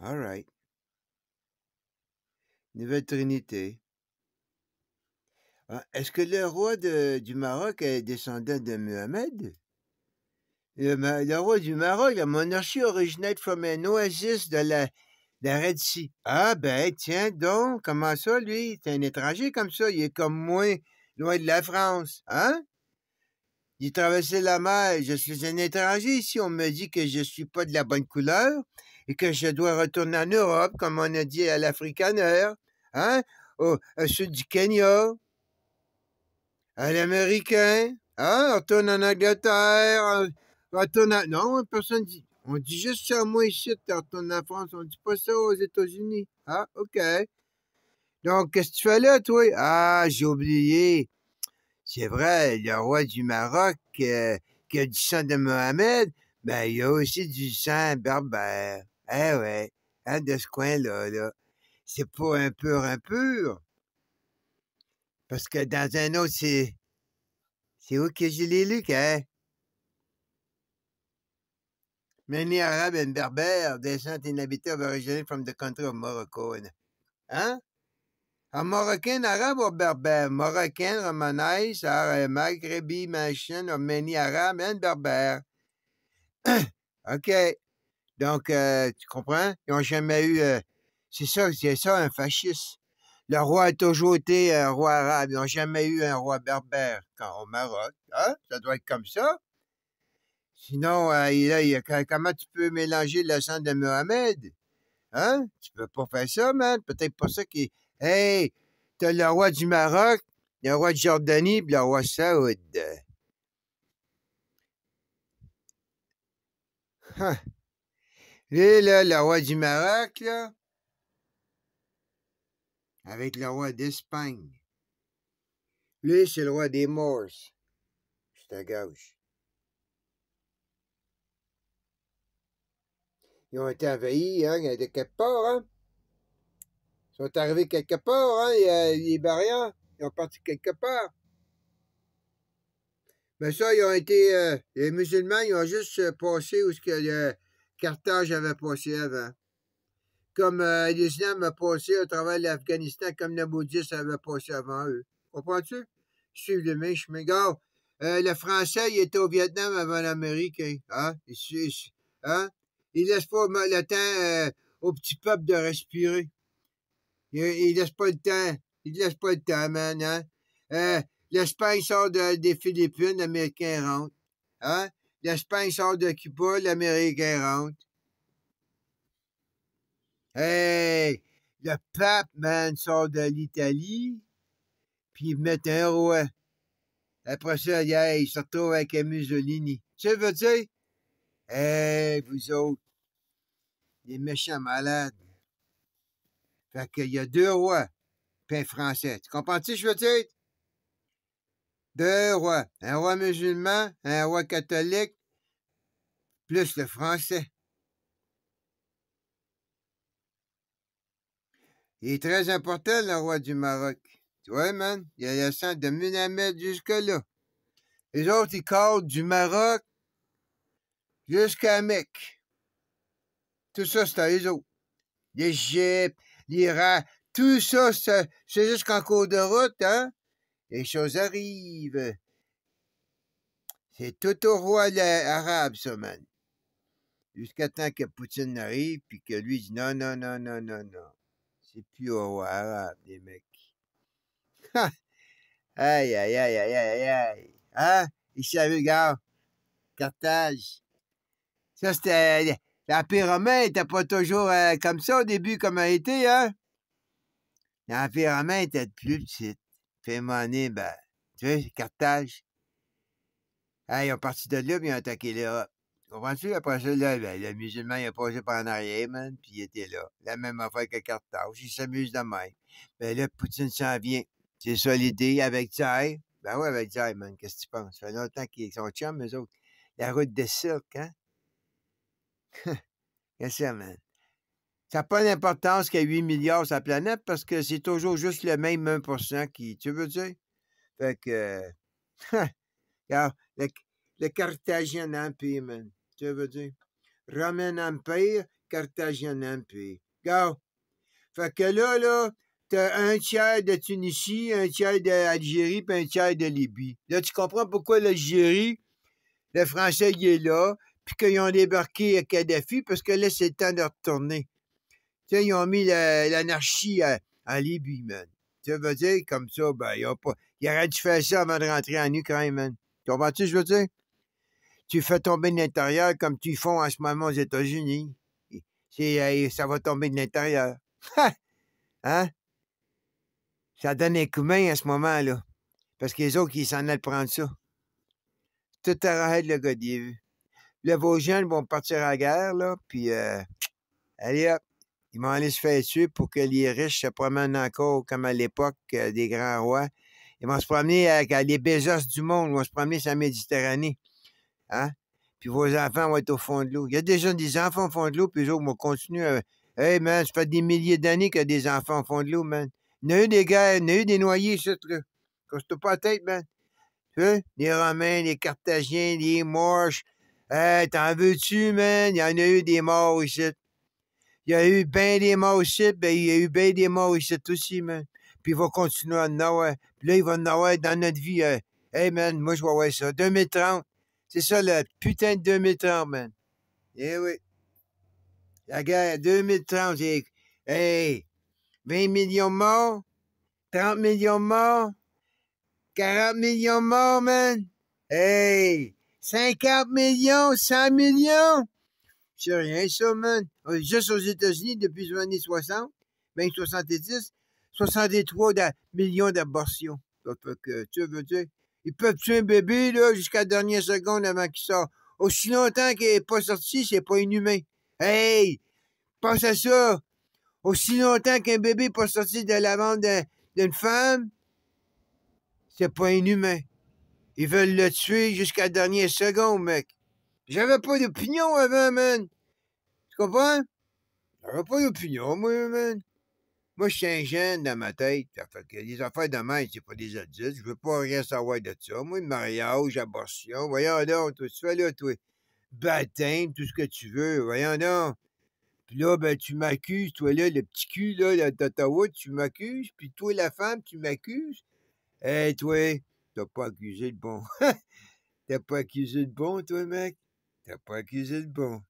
All right. Nouvelle Trinité. Ah, est-ce que le roi du Maroc est descendant de Mohamed? Eh ben, le, roi du Maroc, la monarchie originate from an oasis de la, la Red Sea. Ah ben, tiens donc, comment ça, lui? C'est un étranger comme ça, il est comme moi, loin de la France, hein? J'ai traversé la mer, je suis un étranger ici, on me dit que je ne suis pas de la bonne couleur et que je dois retourner en Europe, comme on a dit à l'Africaner, hein, au, sud du Kenya, à l'Américain, hein, retourne en Angleterre, euh, retourne en... Non, personne dit... On dit juste ça, moi, ici, retourne en France, on ne dit pas ça aux États-Unis. Ah, OK. Donc, qu'est-ce que tu fais là, toi? Ah, j'ai oublié c'est vrai, le roi du Maroc euh, qui a du sang de Mohamed, ben il y a aussi du sang berbère. Eh ouais, hein, de ce coin-là, là. C'est pas un impur. Parce que dans un autre, c'est... C'est où que je l'ai lu, hein? Many ni et les descent inhabitants of from the country of Morocco. Hein? hein? Un ou un berbère? Marocain, ramanais un מגרבי machin arménie arabe un berbère ok donc euh, tu comprends ils n'ont jamais eu euh, c'est ça c'est ça un fasciste le roi a toujours été un roi arabe ils n'ont jamais eu un roi berbère quand au Maroc hein? ça doit être comme ça sinon euh, il a, comment tu peux mélanger le sang de Mohamed hein tu peux pas faire ça man peut-être pour ça qu'il Hey, t'as le roi du Maroc, le roi de Jordanie, le roi Saoud. Ha! là, le roi du Maroc, là, avec le roi d'Espagne. Lui, c'est le roi des Moors. C'est à gauche. Ils ont été envahis, hein, de quelque part, hein? Ils sont arrivés quelque part, hein, les barrières. Ils sont partis quelque part. Mais ça, ils ont été. Euh, les musulmans, ils ont juste euh, passé où ce que le Carthage avait passé avant. Comme euh, l'islam a passé au travers de l'Afghanistan, comme le bouddhisme avait passé avant eux. Comprends-tu? suis le même chemin. Gars, euh, le français, il était au Vietnam avant l'Amérique. Hein? hein? Il, il, hein? Ils laisse pas le temps au petit peuple de respirer. Il, laisse pas le temps. Il laisse pas le temps, man. Hein? Euh, L'Espagne sort des Philippines, l'Américain rentre. Hein? L'Espagne sort de Cuba, l'Américain rentre. Hey! Le pape, man, sort de l'Italie, puis il met un roi. Après ça, il se retrouve avec Mussolini. Tu veux dire? Hey, vous autres, les méchants malades. Fait qu'il y a deux rois, puis français. Tu comprends-tu, je veux dire? Deux rois. Un roi musulman, un roi catholique, plus le français. Il est très important, le roi du Maroc. Tu vois, man, il y a le centre de Munamed jusque-là. Les autres, ils cordent du Maroc jusqu'à Mecque. Tout ça, c'est à eux autres. L'Égypte, Dira tout ça, c'est juste qu'en cours de route, hein? Les choses arrivent. C'est tout au roi arabe, ça, man. Jusqu'à temps que Poutine arrive, puis que lui dit non, non, non, non, non, non. C'est plus au roi arabe, les mecs. Ha! Aïe, aïe, aïe, aïe, aïe, aïe. Hein? savait, regarde. Carthage. Ça, c'était la pyramide n'était pas toujours euh, comme ça au début, comme elle était hein? La pyramide était plus petite. Fait monnaie, ben, tu sais, Carthage. Ah, ils ont parti de là, puis ils ont attaqué l'Europe. Comprends-tu? Après ça, là, ben, le musulman, il a passé par en arrière, man, puis il était là. La même affaire que Carthage. Il s'amuse de même. Ben là, Poutine s'en vient. C'est ça l'idée, avec Tsai. Ben ouais, avec Tsai, man, qu'est-ce que tu penses? Ça fait longtemps qu'ils sont chums, eux autres. La route des cirques, hein? ça, Ça n'a pas d'importance qu'il y ait 8 milliards sur la planète parce que c'est toujours juste le même 1% qui. Tu veux dire? Fait que. regarde, le, le Empire, Tu veux dire? Roman Empire, Carthaginian Empire. Regarde. Fait que là, là, t'as un tiers de Tunisie, un tiers d'Algérie, puis un tiers de Libye. Là, tu comprends pourquoi l'Algérie, le français, il est là, puis qu'ils ont débarqué à Kadhafi, parce que là, c'est le temps de retourner. Tu sais, ils ont mis l'anarchie à, Libye, man. Tu veux dire, comme ça, ben, ils, pas, ils auraient dû faire ça avant de rentrer en Ukraine, man. Comprends-tu, je veux dire? Tu fais tomber de l'intérieur comme tu font en ce moment aux États-Unis. Euh, ça va tomber de l'intérieur. hein? Ça donne un coup de main à ce moment-là. Parce que les autres, ils s'en allaient prendre ça. Tout arrête le gars, Là, vos jeunes vont partir à la guerre, là, puis euh, allez hop, ils vont aller se faire tuer pour que les riches se promènent encore comme à l'époque euh, des grands rois. Ils vont se promener à euh, les Bézos du monde, ils vont se promener sur la Méditerranée. Hein? Puis vos enfants vont être au fond de l'eau. Il y a déjà des enfants au fond de l'eau, puis eux vont continuer à. Hey, man, ça fait des milliers d'années qu'il y a des enfants au fond de l'eau, man. Il eu des guerres, il eu des noyés, ce truc. Coste pas la tête, man. Tu veux? Les Romains, les Carthagiens, les Morches, Hey, t'en veux-tu, man? Il y en a eu des morts ici. Il y a eu bien des morts ici, ben il y a eu bien des morts ici aussi, man. Puis il va continuer à en avoir. Puis là, il va en avoir dans notre vie. hein. hey, man, moi, je vais avoir ça. 2030. C'est ça, le putain de 2030, man. Eh oui. La guerre, 2030, c'est... Hey! 20 millions de morts. 30 millions de morts. 40 millions de morts, man. Hey! 50 millions, 100 millions. C'est rien, ça, man. Juste aux États-Unis, depuis les années 60, même 70, 63 millions d'abortions. tu veux dire, ils peuvent tuer un bébé, jusqu'à la dernière seconde avant qu'il sorte. Aussi longtemps qu'il n'est pas sorti, c'est pas inhumain. Hey! Pense à ça! Aussi longtemps qu'un bébé n'est pas sorti de la vente d'une femme, c'est pas inhumain. Ils veulent le tuer jusqu'à la dernière seconde, mec. J'avais pas d'opinion avant, man. Tu comprends? J'avais pas d'opinion, moi, man. Moi, je suis un jeune dans ma tête. que les affaires de c'est pas des adultes. Je veux pas rien savoir de ça. Moi, mariage, abortion, voyons donc, toi, tu fais là, toi. Baptême, tout ce que tu veux, voyons non. Puis là, ben, tu m'accuses, toi, là, le petit cul, là, d'Ottawa, tu m'accuses. Puis toi, la femme, tu m'accuses. Hé, eh, toi, T'as pas accusé de bon. T'as pas accusé de bon, toi, mec? T'as pas accusé de bon.